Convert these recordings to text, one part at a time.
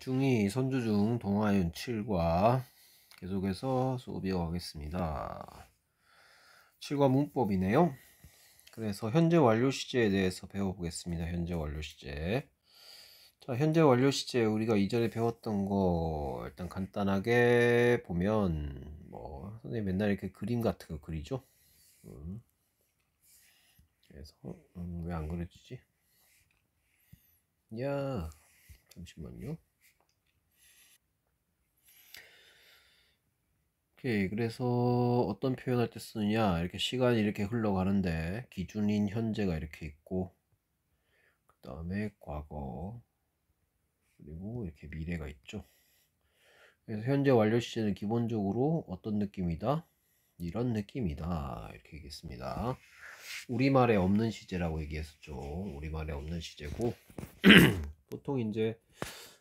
중이 선조중 동아윤 7과 계속해서 수업 이어가겠습니다. 7과 문법이네요. 그래서 현재 완료 시제에 대해서 배워보겠습니다. 현재 완료 시제. 자, 현재 완료 시제 우리가 이전에 배웠던 거 일단 간단하게 보면 뭐 선생님 맨날 이렇게 그림 같은 거 그리죠. 음. 그래서 음, 왜안 그려지지? 야 잠시만요. 오케이 그래서 어떤 표현할 때 쓰느냐 이렇게 시간이 이렇게 흘러가는데 기준인 현재가 이렇게 있고 그 다음에 과거 그리고 이렇게 미래가 있죠 그래서 현재 완료 시제는 기본적으로 어떤 느낌이다 이런 느낌이다 이렇게 얘기했습니다 우리말에 없는 시제라고 얘기했었죠 우리말에 없는 시제고 보통 이제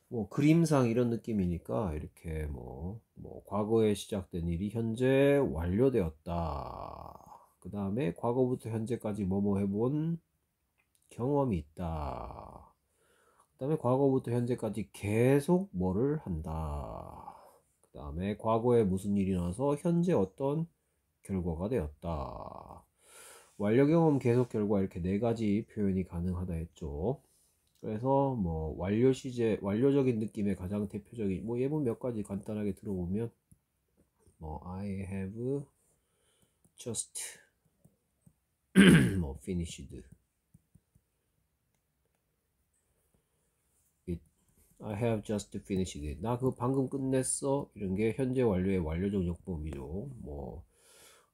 뭐 그림상 이런 느낌이니까 이렇게 뭐, 뭐 과거에 시작된 일이 현재 완료되었다. 그 다음에 과거부터 현재까지 뭐뭐 해본 경험이 있다. 그 다음에 과거부터 현재까지 계속 뭐를 한다. 그 다음에 과거에 무슨 일이 나서 현재 어떤 결과가 되었다. 완료 경험 계속 결과 이렇게 네 가지 표현이 가능하다 했죠. 그래서 뭐 완료 시제 완료적인 느낌의 가장 대표적인 뭐 예문 몇 가지 간단하게 들어보면 뭐 I have just 뭐 finished it I have just finished it 나 그 방금 끝냈어 이런 게 현재 완료의 완료적 용법이죠 뭐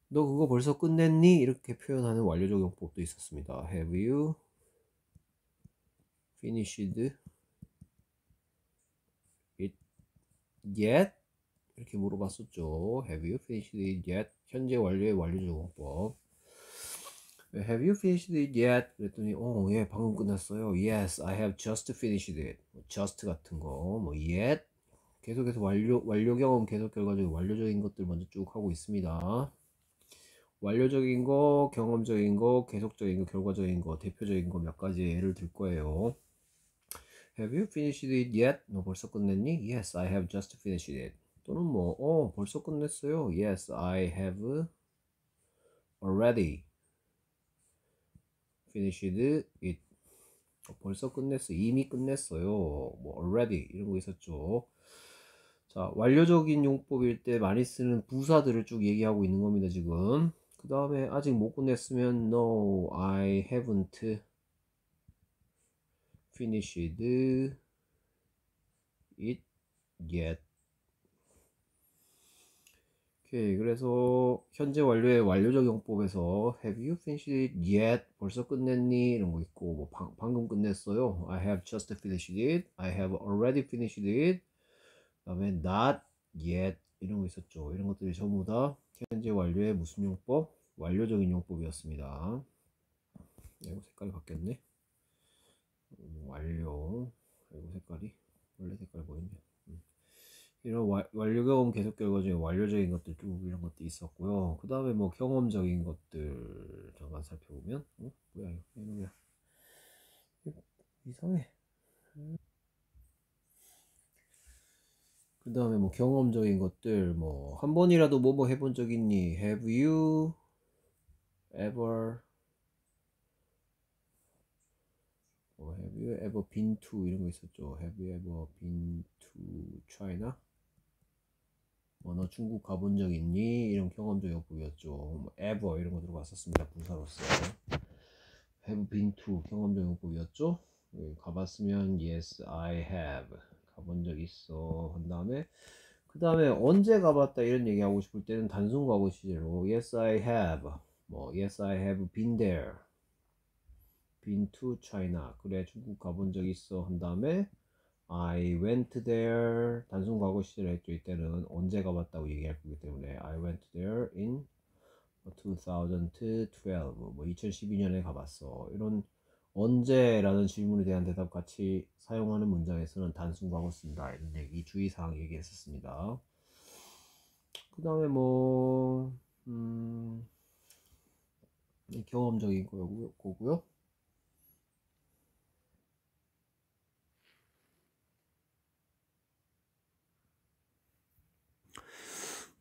너 그거 벌써 끝냈니 이렇게 표현하는 완료적 용법도 있었습니다 have you finished it yet 이렇게 물어봤었죠. Have you finished it yet? 현재 완료의 완료 조공법. Have you finished it yet? 그랬더니 어, 예, 방금 끝났어요. Yes, I have just finished it. 뭐 just 같은 거, 뭐 yet 계속해서 완료 완료 경험 계속 결과적인 완료적인 것들 먼저 쭉 하고 있습니다. 완료적인 거, 경험적인 거, 계속적인 거, 결과적인 거, 대표적인 거 몇 가지 예를 들 거예요. Have you finished it yet? 너 벌써 끝냈니? Yes, I have just finished it. 또는 뭐, 어, 벌써 끝냈어요. Yes, I have already finished it. 벌써 끝냈어. 이미 끝냈어요. 뭐 already 이런 거 있었죠. 자, 완료적인 용법일 때 많이 쓰는 부사들을 쭉 얘기하고 있는 겁니다, 지금. 그 다음에 아직 못 끝냈으면 no, I haven't finished it yet. 오케이. 그래서 현재 완료의 완료 적용법에서 have you finished it yet? 벌써 끝냈니? 이런 거 있고 뭐 방, 방금 끝냈어요. I have just finished it. I have already finished it. 그다음에 not yet 이런 거 있었죠. 이런 것들이 전부 다 현재 완료의 무슨 용법? 완료적인 용법이었습니다. 이거 색깔이 바뀌었네. 뭐 완료 그리고 색깔이 원래 색깔 보이네요 음. 이런 와, 완료 경험 계속 결과 중에 완료적인 것들 쭉 이런 것도 있었고요 그 다음에 뭐 경험적인 것들 잠깐 살펴보면 어? 뭐야 이거 이놈이야 이상해 그 다음에 뭐 경험적인 것들 뭐 한 번이라도 뭐 뭐 해본 적 있니? Have you ever you ever been to 이런 거 있었죠. Have you ever been to China? 어, 너 중국 가본 적 있니? 이런 경험도 엿보였죠. 뭐, ever 이런 거 들어봤었습니다. 부사로서. have been to 경험적 용법였죠 예, 가봤으면 yes I have 가본 적 있어 한 다음에 그 다음에 언제 가봤다 이런 얘기하고 싶을 때는 단순 과거 시제로 yes I have 뭐 yes I have been there been to China. 그래, 중국 가본 적 있어. 한 다음에 I went there. 단순 과거 시제를 했죠. 이때는 언제 가봤다고 얘기할 거기 때문에 I went there in 2012. 뭐 2012년에 가봤어. 이런 언제라는 질문에 대한 대답 같이 사용하는 문장에서는 단순 과거 쓴다. 이런 얘기, 주의사항 얘기했었습니다. 그 다음에 뭐, 음, 경험적인 거고요.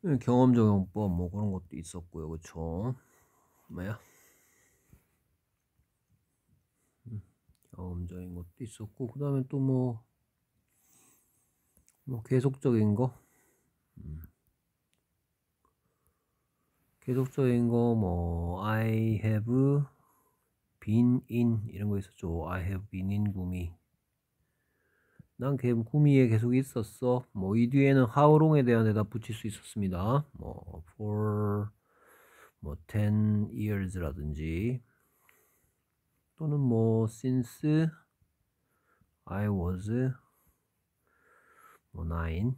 예, 경험 적용법 뭐 그런 것도 있었고요 그쵸 뭐야 음, 경험적인 것도 있었고 그 다음에 또 뭐 뭐 계속적인 거 음. 계속적인 거 뭐 I have been in 이런 거 있었죠 I have been in 구미 난 후미에 계속 있었어. 뭐 이 뒤에는 how long에 대한 대답 붙일 수 있었습니다. 뭐 for 뭐 10 years라든지 또는 뭐 since I was 뭐9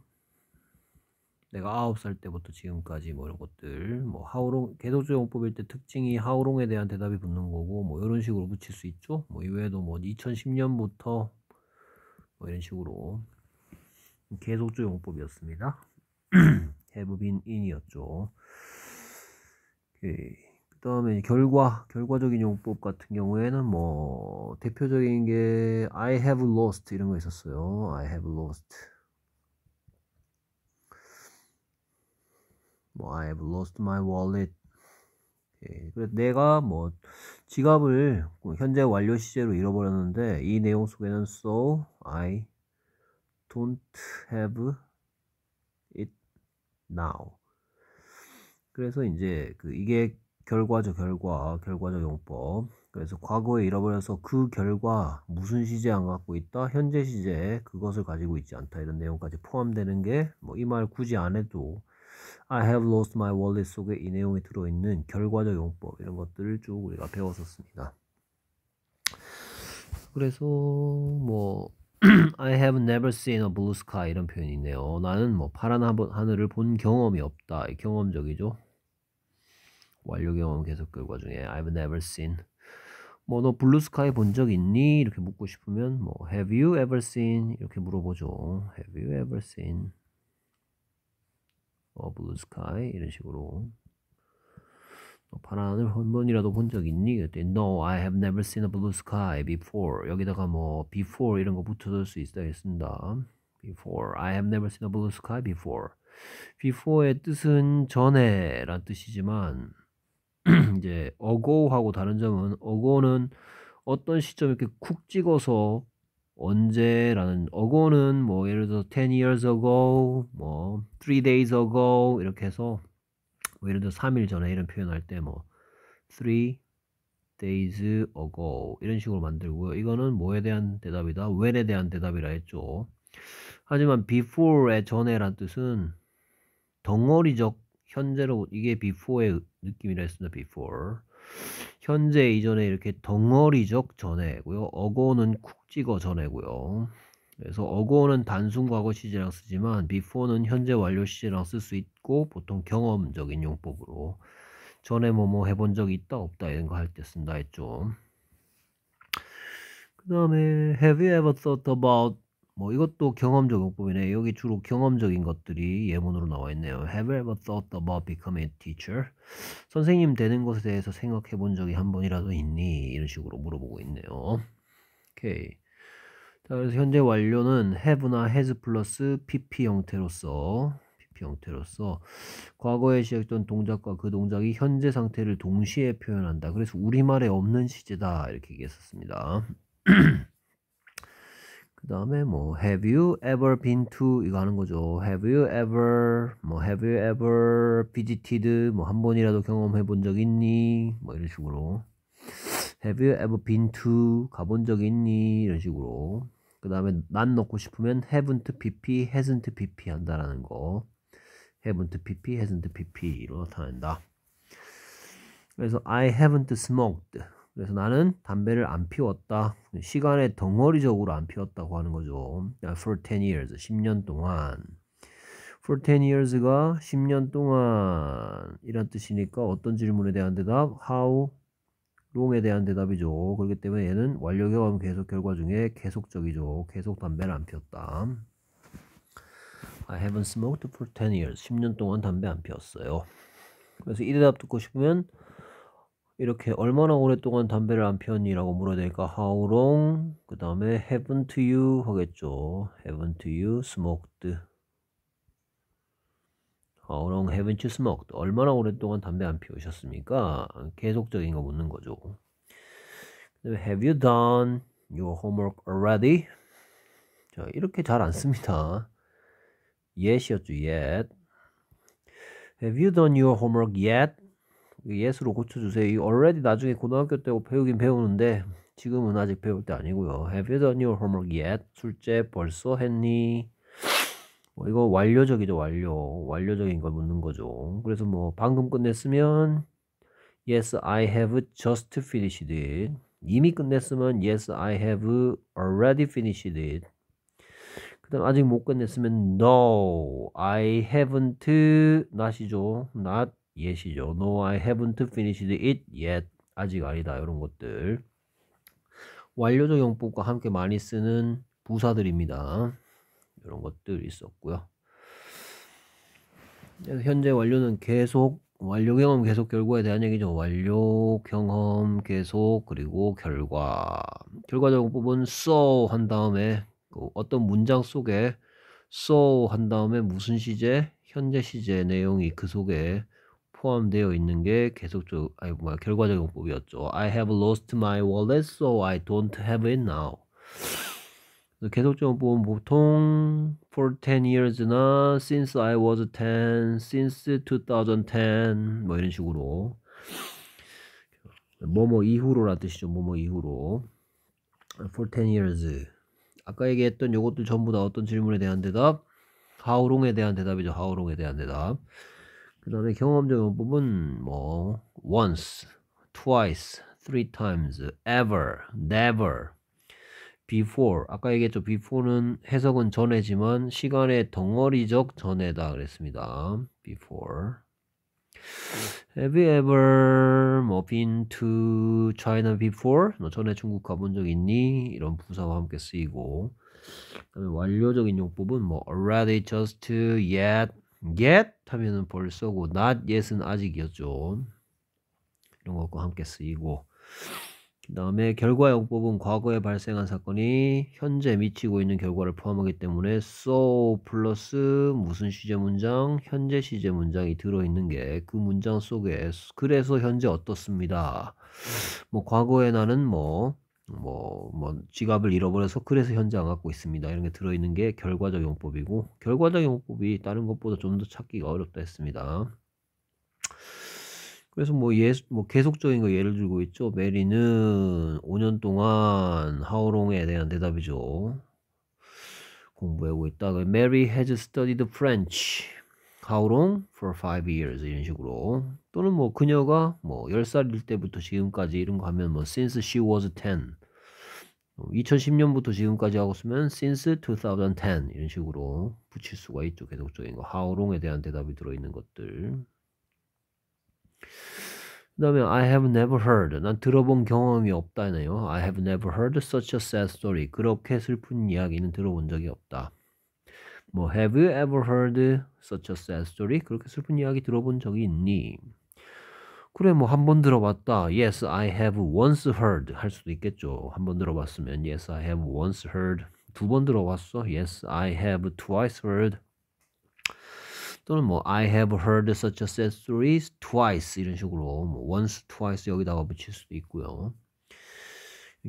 내가 9살 때부터 지금까지 뭐 이런 것들 뭐 how long 계속적 용법일 때 특징이 how long에 대한 대답이 붙는 거고 뭐 이런 식으로 붙일 수 있죠. 뭐 이외에도 뭐 2010년부터 뭐 이런 식으로 계속조 용법이었습니다. have been in이었죠. 그 다음에 결과, 결과적인 용법 같은 경우에는 뭐 대표적인 게 I have lost 이런 거 있었어요. I have lost. 뭐 I have lost my wallet 예, 그래서 내가 뭐 지갑을 뭐 현재 완료 시제로 잃어버렸는데 이 내용 속에는 so I don't have it now. 그래서 이제 그 이게 결과죠 결과 결과적 용법. 그래서 과거에 잃어버려서 그 결과 무슨 시제 안 갖고 있다 현재 시제 그것을 가지고 있지 않다 이런 내용까지 포함되는 게 뭐 이 말 굳이 안 해도 I have lost my wallet 속에 이 내용이 들어있는 결과적 용법 이런 것들을 쭉 우리가 배웠었습니다. 그래서 뭐 I have never seen a blue sky 이런 표현이 있네요. 나는 뭐 파란 하늘을 본 경험이 없다. 경험적이죠. 완료 경험 계속 결과 그 중에 I've never seen 뭐 너 블루 스카이 본적 있니? 이렇게 묻고 싶으면 뭐 Have you ever seen? 이렇게 물어보죠. Have you ever seen? 어, blue sky 이런 식으로 파란을 한 번이라도 본 적 있니? 그랬더니 No, I have never seen a blue sky before. 여기다가 뭐 before 이런 거 붙여줄 수 있다 했습니다. Before, I have never seen a blue sky before. Before의 뜻은 전에란 뜻이지만 이제 ago하고 다른 점은 ago는 어떤 시점에 이렇게 쿡 찍어서 언제라는 어고는 뭐 예를 들어서 10 years ago, 뭐3 days ago 이렇게 해서 뭐 예를 들어 3일 전에 이런 표현할 때 뭐3 days ago 이런 식으로 만들고요. 이거는 뭐에 대한 대답이다? when에 대한 대답이라 했죠. 하지만 before의 전에란 뜻은 덩어리적 현재로 이게 before의 느낌이라 했습니다. before 현재 이전에 이렇게 덩어리적 전해고요. 어고는 쿡찍어 전해고요. 그래서 어고는 단순 과거 시제랑 쓰지만 before는 현재 완료 시제랑 쓸 수 있고 보통 경험적인 용법으로 전에 뭐 뭐 해 본 적 있다 없다 이런 거 할 때 쓴다 했죠. 그 다음에 have you ever thought about 뭐 이것도 경험적 용법이네. 여기 주로 경험적인 것들이 예문으로 나와 있네요. Have you ever thought about becoming a teacher? 선생님 되는 것에 대해서 생각해 본 적이 한 번이라도 있니? 이런 식으로 물어보고 있네요. 오케이. 자, 그래서 현재 완료는 have나 has 플러스 pp 형태로서 pp 형태로서 과거에 시작했던 동작과 그 동작이 현재 상태를 동시에 표현한다. 그래서 우리말에 없는 시제다. 이렇게 얘기했었습니다. 그 다음에 뭐 have you ever been to 이거 하는 거죠. have you ever 뭐 have you ever visited 뭐 한 번이라도 경험해 본 적 있니? 뭐 이런 식으로 have you ever been to 가본 적 있니? 이런 식으로 그 다음에 난 넣고 싶으면 haven't pp hasn't pp 한다라는 거 haven't pp hasn't pp로 나타낸다. 그래서 I haven't smoked 그래서 나는 담배를 안 피웠다. 시간에 덩어리적으로 안 피웠다고 하는 거죠. 아, for 10 years, 10년 동안. For 10 years가 10년 동안 이란 뜻이니까 어떤 질문에 대한 대답? How long에 대한 대답이죠. 그렇기 때문에 얘는 완료 경험 계속 결과 중에 계속적이죠. 계속 담배를 안 피웠다. I haven't smoked for 10 years. 10년 동안 담배 안 피웠어요. 그래서 이 대답 듣고 싶으면 이렇게 얼마나 오랫동안 담배를 안 피웠니라고 물어대니까 how long 그 다음에 haven't you 하겠죠 haven't you smoked how long haven't you smoked 얼마나 오랫동안 담배 안 피우셨습니까 계속적인 거 묻는 거죠 have you done your homework already 자 이렇게 잘 안 씁니다 yet이었죠 yet have you done your homework yet 예수로 고쳐주세요. 이 already 나중에 고등학교 때 배우긴 배우는데 지금은 아직 배울 때 아니고요. Have you done your homework yet? 출제 벌써 했니? 뭐 이거 완료적이죠. 완료. 완료적인 걸 묻는 거죠. 그래서 뭐 방금 끝냈으면 Yes, I have just finished it. 이미 끝냈으면 Yes, I have already finished it. 그다음 아직 못 끝냈으면 No, I haven't not이죠. Not yet이죠. No, I haven't finished it yet. 아직 아니다. 이런 것들. 완료적 용법과 함께 많이 쓰는 부사들입니다. 이런 것들 있었고요. 현재 완료는 계속 완료 경험 계속 결과에 대한 얘기죠. 완료 경험 계속 그리고 결과. 결과적 용법은 so 한 다음에 그 어떤 문장 속에 so 한 다음에 무슨 시제 현재 시제 내용이 그 속에 포함되어 있는 게 계속적 아니 뭐야 결과적 용법이었죠. I have lost my wallet, so I don't have it now. 계속적 용법은 보통 for 10 years나 since I was 10, since 2010 뭐 이런 식으로 뭐 뭐 이후로란 뜻이죠. 뭐뭐 이후로 for 10 years 아까 얘기했던 요것들 전부 다 어떤 질문에 대한 대답? 하우롱에 대한 대답이죠. 하우롱에 대한 대답. 그 다음에 경험적 용법은 뭐 once, twice, three times, ever, never, before 아까 얘기했죠 before는 해석은 전에지만 시간의 덩어리적 전에다 그랬습니다 before Have you ever 뭐 been to China before? 너 전에 중국 가본 적 있니? 이런 부사와 함께 쓰이고 그다음에 완료적인 용법은 뭐 already, just, yet, get 하면은 벌써고 not yet은 아직이었죠. 이런 것과 함께 쓰이고 그 다음에 결과용법은 과거에 발생한 사건이 현재 미치고 있는 결과를 포함하기 때문에 so 플러스 무슨 시제 문장, 현재 시제 문장이 들어있는 게 그 문장 속에 그래서 현재 어떻습니다. 뭐 과거에 나는 뭐 뭐, 뭐 지갑을 잃어버려서 그래서 현재 안 갖고 있습니다. 이런 게 들어있는 게 결과적 용법이고 결과적 용법이 다른 것보다 좀 더 찾기가 어렵다 했습니다. 그래서 뭐, 예, 뭐 계속적인 거 예를 들고 있죠. 메리는 5년 동안 하오롱에 대한 대답이죠. 공부하고 있다. 메리 has studied French. how long for five years 이런 식으로 또는 뭐 그녀가 뭐 10살일 때부터 지금까지 이런 거 하면 뭐 since she was 10 2010년부터 지금까지 하고 있으면 since 2010 이런 식으로 붙일 수가 있죠. 계속적인 거 how long에 대한 대답이 들어있는 것들 그 다음에 I have never heard 난 들어본 경험이 없다네요 I have never heard such a sad story 그렇게 슬픈 이야기는 들어본 적이 없다 뭐 Have you ever heard such a sad story? 그렇게 슬픈 이야기 들어본 적이 있니? 그래 뭐 한 번 들어봤다. Yes, I have once heard 할 수도 있겠죠. 한 번 들어봤으면 Yes, I have once heard 두 번 들어봤어. Yes, I have twice heard 또는 뭐 I have heard such a sad story twice 이런 식으로 뭐 once, twice 여기다가 붙일 수도 있고요.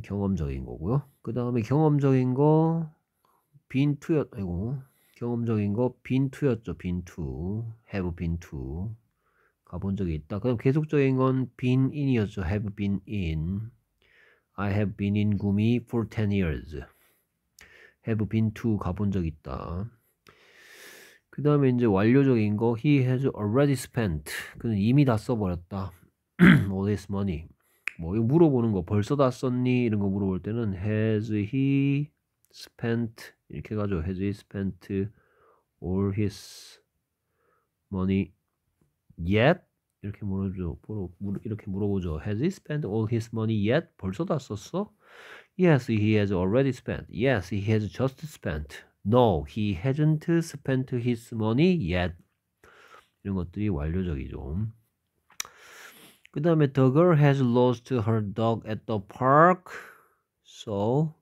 경험적인 거고요. 그 다음에 경험적인 거 been to 아이고 경험적인 거 빈투였죠. 빈투. have been to. 가본 적이 있다. 그럼 계속적인 건 been in이었죠. have been in. I have been in 구미 for 10 years. have been to 가본 적 있다. 그 다음에 이제 완료적인 거 he has already spent. 그는 이미 다 써버렸다. all his money. 뭐 이거 물어보는 거 벌써 다 썼니? 이런 거 물어볼 때는 has he spent 이렇게 가죠. Has he spent all his money yet? 이렇게 물어죠. 이렇게 물어보죠. Has he spent all his money yet? 벌써 다 썼어? Yes, he has already spent. Yes, he has just spent. No, he hasn't spent his money yet. 이런 것들이 완료적이죠. 그 다음에 the girl has lost her dog at the park. So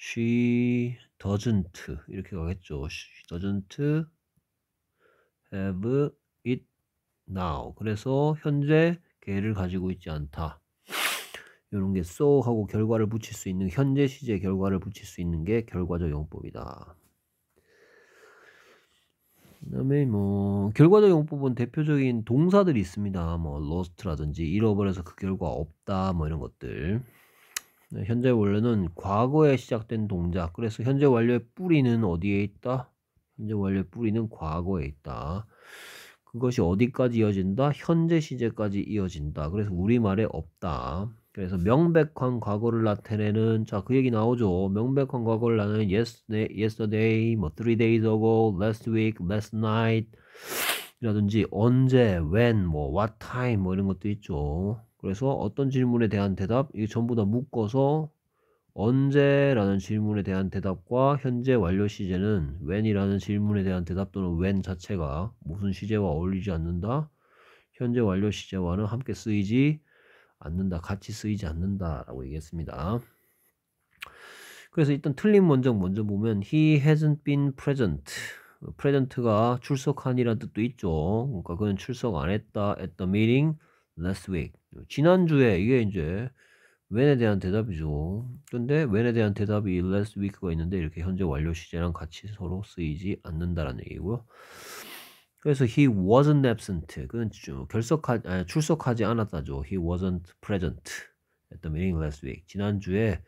she doesn't 이렇게 가겠죠. she doesn't have it now. 그래서 현재 개를 가지고 있지 않다. 이런 게 so 하고 결과를 붙일 수 있는 현재 시제 결과를 붙일 수 있는 게 결과적 용법이다. 그다음에 뭐 결과적 용법은 대표적인 동사들이 있습니다. 뭐 lost라든지 잃어버려서 그 결과 없다 뭐 이런 것들. 네, 현재 완료는 과거에 시작된 동작. 그래서 현재 완료의 뿌리는 어디에 있다? 현재 완료의 뿌리는 과거에 있다. 그것이 어디까지 이어진다? 현재 시제까지 이어진다. 그래서 우리말에 없다. 그래서 명백한 과거를 나타내는 자 그 얘기 나오죠. 명백한 과거를 나타내는 yesterday, 네, yesterday, 뭐 three days ago, last week, last night 이라든지 언제, when, 뭐 what time 뭐 이런 것도 있죠. 그래서 어떤 질문에 대한 대답 이게 전부 다 묶어서 언제라는 질문에 대한 대답과 현재 완료 시제는 when이라는 질문에 대한 대답 또는 when 자체가 무슨 시제와 어울리지 않는다. 현재 완료 시제와는 함께 쓰이지 않는다. 같이 쓰이지 않는다. 라고 얘기했습니다. 그래서 일단 틀린 문장 먼저 보면 he hasn't been present. present가 출석한이라는 뜻도 있죠. 그러니까 그는 출석 안 했다. at the meeting. last week. 지난주에 이게 이제 when에 대한 대답이죠. 근데 when에 대한 대답이 last week가 있는데 이렇게 현재 완료 시제랑 같이 서로 쓰이지 않는다라는 얘기고요. 그래서 he wasn't absent. 그건 결석하, 아니, 출석하지 않았다죠. he wasn't present. at the meeting last week. 지난주에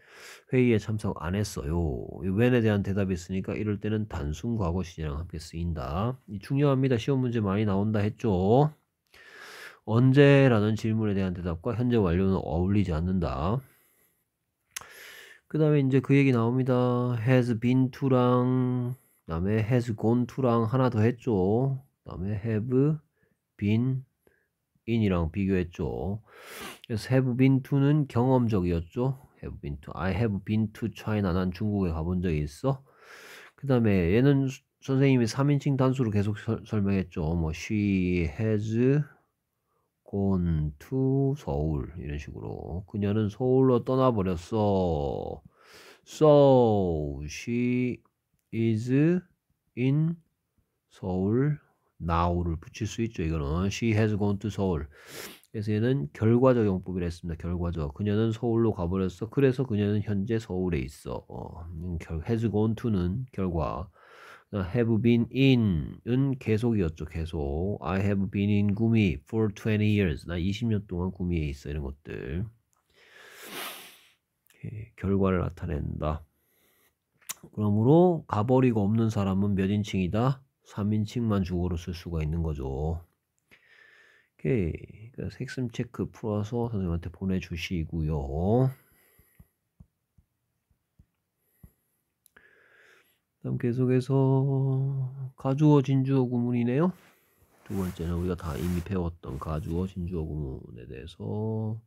회의에 참석 안 했어요. 이 when에 대한 대답이 있으니까 이럴 때는 단순 과거 시제랑 함께 쓰인다. 중요합니다. 시험 문제 많이 나온다 했죠. 언제라는 질문에 대한 대답과 현재 완료는 어울리지 않는다. 그 다음에 이제 그 얘기 나옵니다. has been to랑 그 다음에 has gone to랑 하나 더 했죠. 그 다음에 have been in이랑 비교했죠. 그래서 have been to는 경험적이었죠. have been to. I have been to China. 난 중국에 가본 적이 있어. 그 다음에 얘는 선생님이 3인칭 단수로 계속 설, 명했죠뭐 she has gone to 서울 이런 식으로 그녀는 서울로 떠나버렸어. So she is in 서울 now를 붙일 수 있죠. 이거는 she has gone to 서울. 그래서 얘는 결과적 용법이라 했습니다. 결과적. 그녀는 서울로 가버렸어. 그래서 그녀는 현재 서울에 있어. 어, 음, has gone to는 결과. 어, have been in은 계속이었죠. 계속. I have been in 구미 for 20 years. 나 20년 동안 구미에 있어. 이런 것들. 오케이. 예, 결과를 나타낸다. 그러므로 가버리가 없는 사람은 몇 인칭이다? 3인칭만 주어로 쓸 수가 있는 거죠. 오케이. 예, 그러니까 색심 체크 풀어서 선생님한테 보내주시고요. 다음 계속해서 가주어 진주어 구문이네요. 두 번째는 우리가 다 이미 배웠던 가주어 진주어 구문에 대해서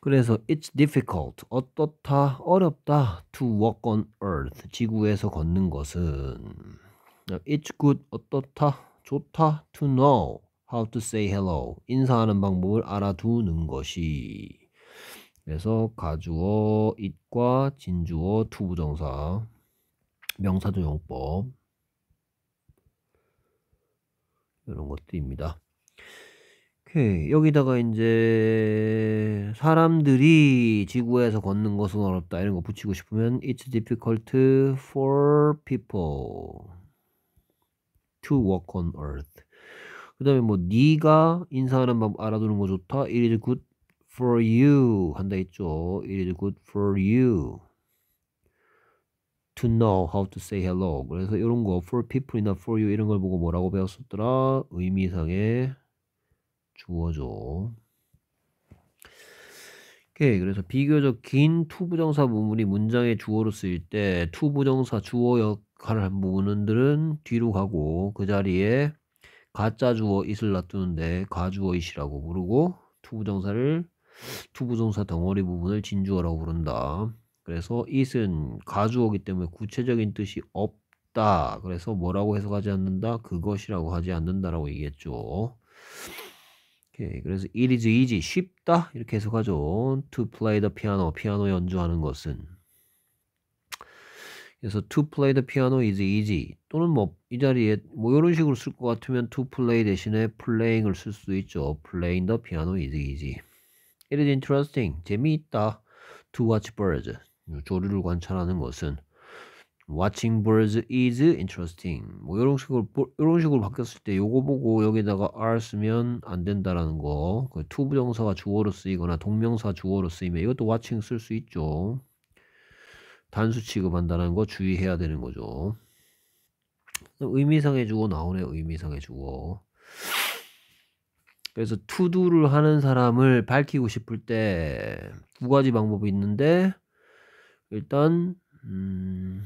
그래서 it's difficult 어떻다 어렵다 to walk on earth 지구에서 걷는 것은 it's good 어떻다 좋다 to know how to say hello 인사하는 방법을 알아두는 것이 그래서 가주어 it과 진주어 투부정사 명사조 용법 이런 것들입니다. 오케이 여기다가 이제 사람들이 지구에서 걷는 것은 어렵다 이런 거 붙이고 싶으면 it's difficult for people to walk on earth 그 다음에 뭐 네가 인사하는 법 알아두는 거 좋다 it is good for you 한다 했죠. It is good for you to know how to say hello. 그래서 이런 거 for people이나 for you 이런 걸 보고 뭐라고 배웠었더라? 의미상의 주어죠. 오케이 그래서 비교적 긴 투부정사 부분이 문장의 주어로 쓰일 때 투부정사 주어 역할을 한 부분들은 뒤로 가고 그 자리에 가짜 주어 이슬 놔두는데 가주어 이시라고 부르고 투부정사를 투부정사 덩어리 부분을 진주어라고 부른다. 그래서 it은 가주어기 때문에 구체적인 뜻이 없다. 그래서 뭐라고 해석하지 않는다? 그것이라고 하지 않는다라고 얘기했죠. 오케이. 그래서 it is easy, 쉽다 이렇게 해석하죠. to play the piano, 피아노 연주하는 것은. 그래서 to play the piano is easy 또는 뭐 이 자리에 뭐 이런 식으로 쓸 것 같으면 to play 대신에 playing을 쓸 수도 있죠. playing the piano is easy. It is interesting. 재미있다. To watch birds. 조류를 관찰하는 것은 Watching birds is interesting. 뭐 이런 식으로 이런 식으로 바뀌었을 때 요거 보고 여기다가 are 쓰면 안 된다라는 거. 그 to 부정사가 주어로 쓰이거나 동명사 주어로 쓰이면 이것도 watching 쓸 수 있죠. 단수 취급한다는 거 주의해야 되는 거죠. 의미상의 주어 나오네 요 의미상의 주어. 그래서 투두를 하는 사람을 밝히고 싶을 때 두 가지 방법이 있는데 일단 음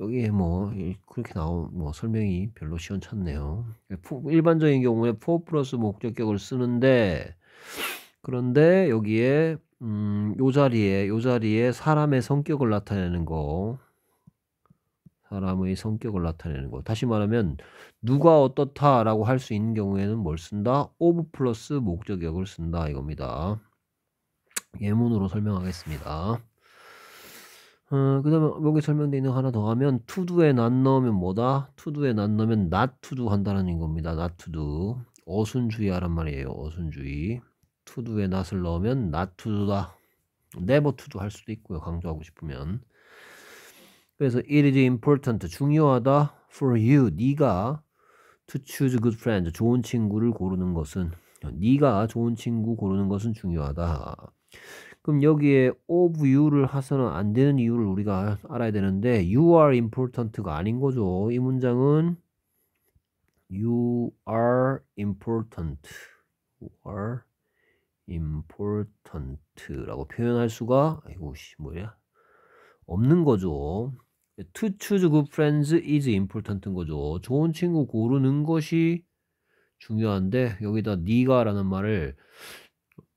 여기에 뭐 그렇게 나온 뭐 설명이 별로 시원찮네요. 일반적인 경우에 포 플러스 목적격을 쓰는데 그런데 여기에 음, 요 자리에 요 자리에 사람의 성격을 나타내는 거 사람의 성격을 나타내는 거. 다시 말하면 누가 어떻다라고 할 수 있는 경우에는 뭘 쓴다? of 플러스 목적역을 쓴다 이겁니다. 예문으로 설명하겠습니다. 어, 그 다음에 여기 설명되어 있는 하나 더 하면 투두에 난 넣으면 뭐다? 투두에 난 넣으면 not to do 한다는 겁니다. not to do. 어순주의하란 말이에요. 어순주의. 투두에 not을 넣으면 not to do다. never to do 할 수도 있고요. 강조하고 싶으면. 그래서 it is important 중요하다 for you 네가 to choose good friend s 좋은 친구를 고르는 것은 네가 좋은 친구 고르는 것은 중요하다. 그럼 여기에 of you를 하서는 안 되는 이유를 우리가 알아야 되는데 you are important가 아닌 거죠. 이 문장은 you are important. you are important라고 표현할 수가 아이고 뭐야? 없는 거죠. To choose good friends is important인 거죠. 좋은 친구 고르는 것이 중요한데 여기다 네가라는 말을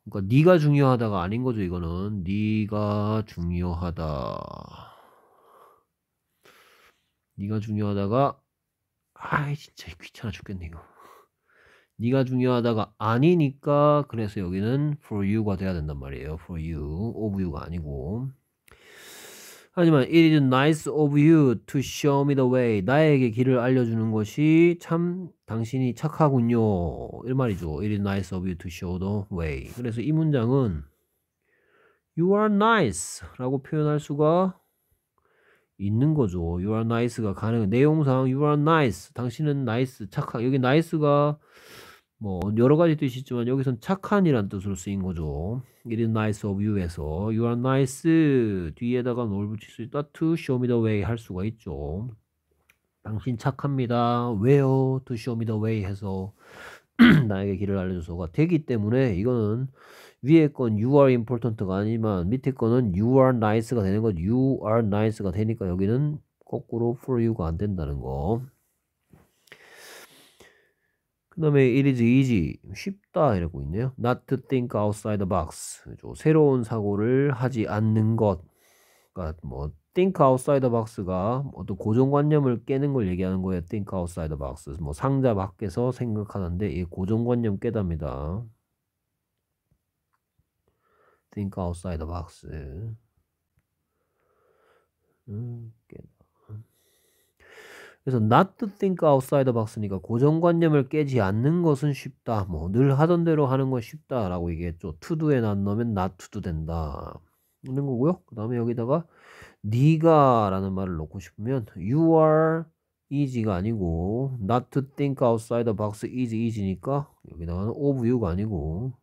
그러니까 네가 중요하다가 아닌 거죠. 이거는 네가 중요하다. 네가 중요하다가 아이 진짜 귀찮아 죽겠네 이거. 네가 중요하다가 아니니까 그래서 여기는 for you가 돼야 된단 말이에요. for you, of you가 아니고 하지만 it is nice of you to show me the way. 나에게 길을 알려주는 것이 참 당신이 착하군요. 이 말이죠. It is nice of you to show the way. 그래서 이 문장은 you are nice 라고 표현할 수가 있는 거죠. You are nice가 가능. 내용상 you are nice. 당신은 nice 착하. 여기 nice가 뭐 여러 가지 뜻이 있지만 여기선 착한이란 뜻으로 쓰인 거죠. It is nice of you에서 you are nice 뒤에다가 뭘 붙일 수 있다. To show me the way 할 수가 있죠. 당신 착합니다. 왜요? To show me the way 해서 나에게 길을 알려줘서가 되기 때문에 이거는 위에 건 you are important가 아니지만 밑에 거는 you are nice가 되는 거. you are nice가 되니까 여기는 거꾸로 for you가 안 된다는 거. 그 다음에 it is easy 쉽다 이러고 있네요 not to think outside the box 그죠? 새로운 사고를 하지 않는 것 그러니까 뭐 think outside the box가 어떤 고정관념을 깨는 걸 얘기하는 거예요 think outside the box 뭐 상자 밖에서 생각하는데 이 고정관념 깨답니다 think outside the box 음, 깨다 그래서 not to think outside the box니까 고정관념을 깨지 않는 것은 쉽다. 뭐 늘 하던 대로 하는 건 쉽다라고 얘기했죠. to do에 안 넣으면 not to do 된다. 이런 거고요. 그 다음에 여기다가 네가 라는 말을 넣고 싶으면 you are easy가 아니고 not to think outside the box is easy니까 여기다가는 of you가 아니고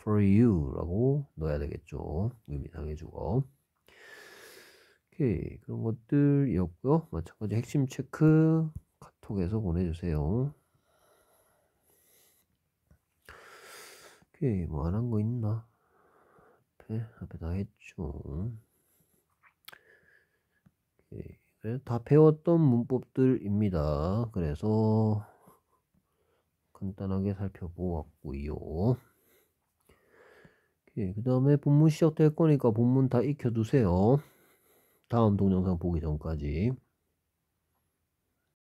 for you라고 넣어야 되겠죠. 의미 상해주고 오케이 그런 것들이었고요 마찬가지 뭐 핵심 체크 카톡에서 보내주세요 오케이 뭐 안 한 거 있나 앞에 앞에 다 했죠 오케이 다 배웠던 문법들입니다 그래서 간단하게 살펴보았고요 그 다음에 본문 시작될 거니까 본문 다 익혀두세요 다음 동영상 보기 전까지